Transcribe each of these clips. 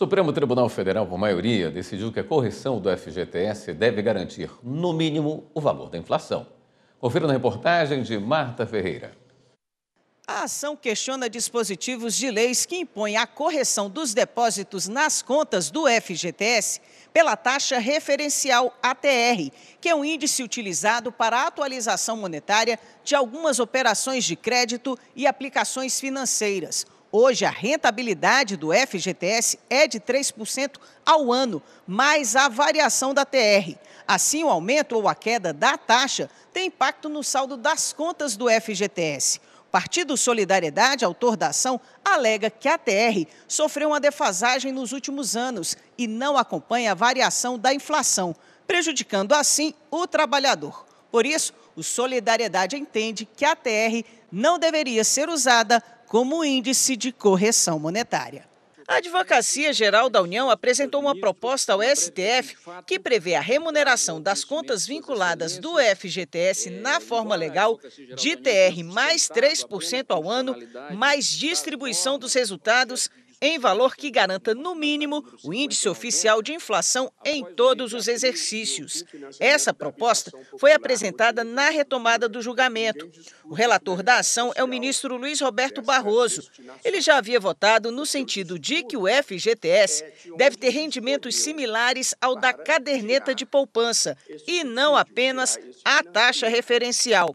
O Supremo Tribunal Federal, por maioria, decidiu que a correção do FGTS deve garantir, no mínimo, o valor da inflação. Confira na reportagem de Marta Ferreira. A ação questiona dispositivos de leis que impõem a correção dos depósitos nas contas do FGTS pela taxa referencial ATR, que é um índice utilizado para a atualização monetária de algumas operações de crédito e aplicações financeiras. Hoje, a rentabilidade do FGTS é de 3% ao ano, mais a variação da TR. Assim, o aumento ou a queda da taxa tem impacto no saldo das contas do FGTS. O Partido Solidariedade, autor da ação, alega que a TR sofreu uma defasagem nos últimos anos e não acompanha a variação da inflação, prejudicando assim o trabalhador. Por isso, o Solidariedade entende que a TR não deveria ser usada como índice de correção monetária. A Advocacia Geral da União apresentou uma proposta ao STF que prevê a remuneração das contas vinculadas do FGTS na forma legal de TR mais 3% ao ano, mais distribuição dos resultados em valor que garanta, no mínimo, o índice oficial de inflação em todos os exercícios. Essa proposta foi apresentada na retomada do julgamento. O relator da ação é o ministro Luiz Roberto Barroso. Ele já havia votado no sentido de que o FGTS deve ter rendimentos similares ao da caderneta de poupança e não apenas à taxa referencial.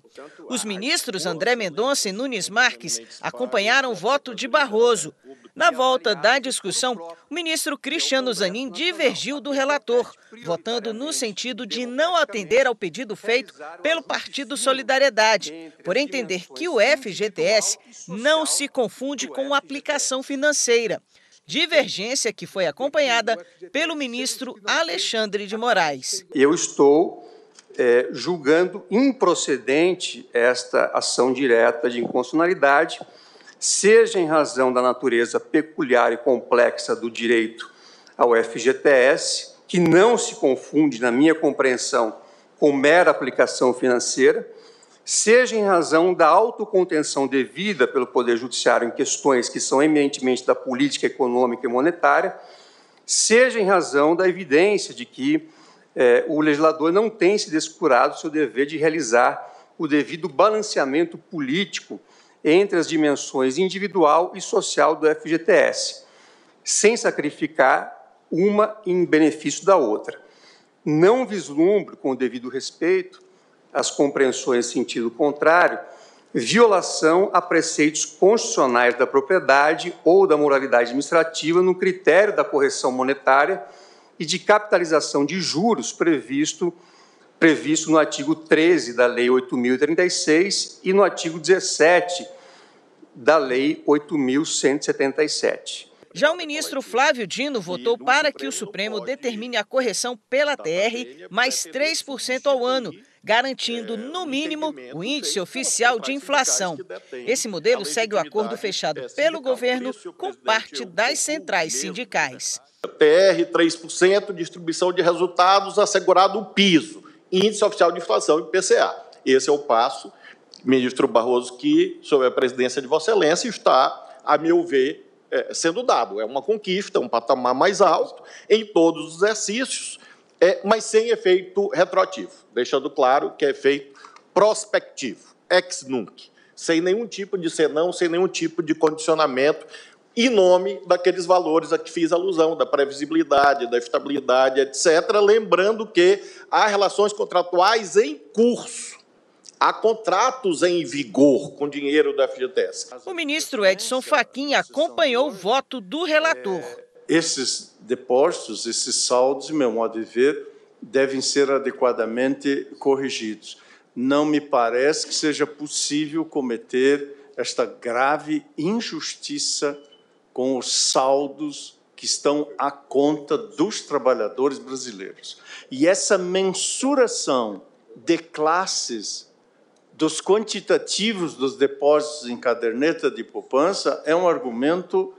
Os ministros André Mendonça e Nunes Marques acompanharam o voto de Barroso. Na volta da discussão, o ministro Cristiano Zanin divergiu do relator, votando no sentido de não atender ao pedido feito pelo Partido Solidariedade, por entender que o FGTS não se confunde com aplicação financeira. Divergência que foi acompanhada pelo ministro Alexandre de Moraes. Eu estou é, julgando improcedente esta ação direta de inconstitucionalidade seja em razão da natureza peculiar e complexa do direito ao FGTS, que não se confunde, na minha compreensão, com mera aplicação financeira, seja em razão da autocontenção devida pelo Poder Judiciário em questões que são eminentemente da política econômica e monetária, seja em razão da evidência de que eh, o legislador não tem se descurado do seu dever de realizar o devido balanceamento político entre as dimensões individual e social do FGTS, sem sacrificar uma em benefício da outra. Não vislumbro, com o devido respeito, as compreensões em sentido contrário, violação a preceitos constitucionais da propriedade ou da moralidade administrativa no critério da correção monetária e de capitalização de juros previsto previsto no artigo 13 da Lei 8.036 e no artigo 17 da Lei 8.177. Já o ministro Flávio Dino votou para que o Supremo determine a correção pela TR mais 3% ao ano, garantindo, é, no mínimo, o índice oficial de inflação. Esse modelo segue o acordo fechado é pelo governo com parte das centrais sindicais. TR 3%, distribuição de resultados assegurado o piso, índice oficial de inflação IPCA. Esse é o passo ministro Barroso, que, sob a presidência de Vossa Excelência, está, a meu ver, é, sendo dado. É uma conquista, um patamar mais alto em todos os exercícios, é, mas sem efeito retroativo, deixando claro que é efeito prospectivo, ex nunc, sem nenhum tipo de senão, sem nenhum tipo de condicionamento, em nome daqueles valores a que fiz alusão, da previsibilidade, da estabilidade, etc. Lembrando que há relações contratuais em curso Há contratos em vigor com dinheiro da FGTS. O ministro Edson Fachin acompanhou o voto do relator. É, esses depósitos, esses saldos, meu modo de ver, devem ser adequadamente corrigidos. Não me parece que seja possível cometer esta grave injustiça com os saldos que estão à conta dos trabalhadores brasileiros. E essa mensuração de classes dos quantitativos dos depósitos em caderneta de poupança é um argumento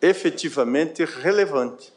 efetivamente relevante.